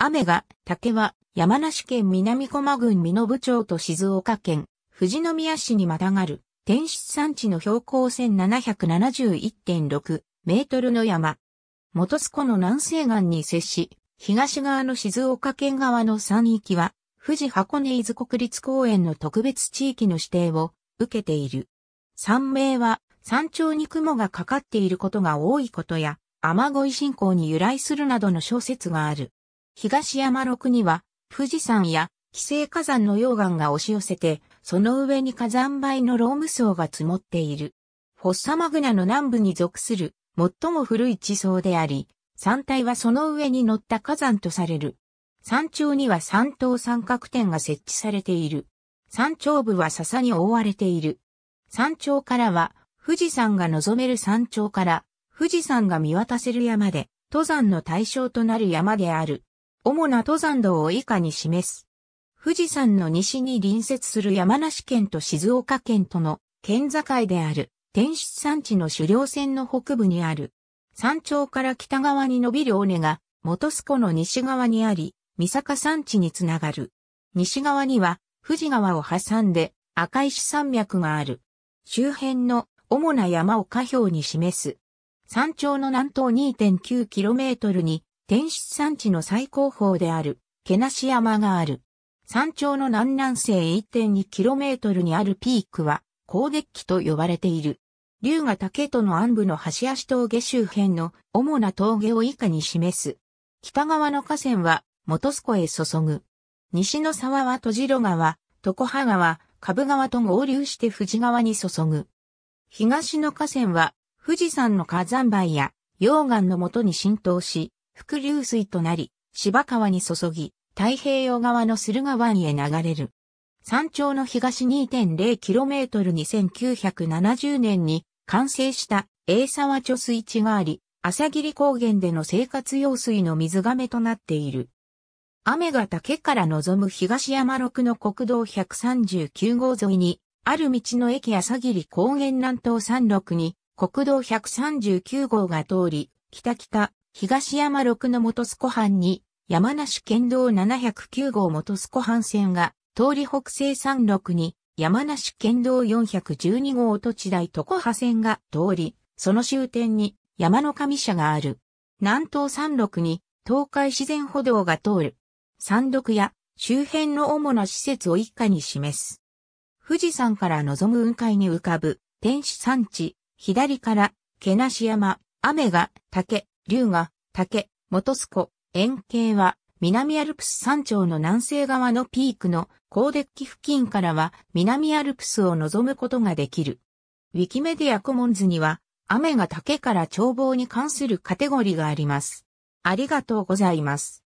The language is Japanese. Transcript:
雨が、竹は、山梨県南駒郡美濃部町と静岡県、富士宮市にまたがる、天出山地の標高1771.6メートルの山。元栖湖の南西岸に接し、東側の静岡県側の山域は、富士箱根伊豆国立公園の特別地域の指定を受けている。山名は、山頂に雲がかかっていることが多いことや、雨乞い信仰に由来するなどの小説がある。東山6には、富士山や、規制火山の溶岩が押し寄せて、その上に火山灰のローム層が積もっている。フォッサマグナの南部に属する、最も古い地層であり、山体はその上に乗った火山とされる。山頂には山等三角点が設置されている。山頂部は笹に覆われている。山頂からは、富士山が望める山頂から、富士山が見渡せる山で、登山の対象となる山である。主な登山道を以下に示す。富士山の西に隣接する山梨県と静岡県との県境である天出山地の主猟線の北部にある。山頂から北側に伸びる尾根が元栖湖の西側にあり、三坂山地につながる。西側には富士川を挟んで赤石山脈がある。周辺の主な山を下表に示す。山頂の南東 2.9km に天出山地の最高峰である、毛無山がある。山頂の南南西 1.2km にあるピークは、高デッキと呼ばれている。龍ヶ岳との暗部の橋足峠周辺の主な峠を以下に示す。北側の河川は、元栖湖へ注ぐ。西の沢は戸次郎川、床葉川、株川と合流して富士川に注ぐ。東の河川は、富士山の火山灰や溶岩のもとに浸透し、伏流水となり、芝川に注ぎ、太平洋側の駿河湾へ流れる。山頂の東 2.0km に1970年に完成した栄沢貯水池があり、朝霧高原での生活用水の水がめとなっている。雨が竹から望む東山六の国道139号沿いに、ある道の駅朝霧高原南東山麓に、国道139号が通り、北北東山6の元須湖畔に、山梨県道709号元須湖畔線が、通り北西36に、山梨県道412号土地台床派線が通り、その終点に山の神社がある。南東36に東海自然歩道が通る。山麓や周辺の主な施設を一家に示す。富士山から望む雲海に浮かぶ天使山地、左から毛し山、雨が竹、龍が、竹、元栖湖、円形は、南アルプス山頂の南西側のピークの高デッキ付近からは南アルプスを望むことができる。ウィキメディアコモンズには雨が竹から眺望に関するカテゴリーがあります。ありがとうございます。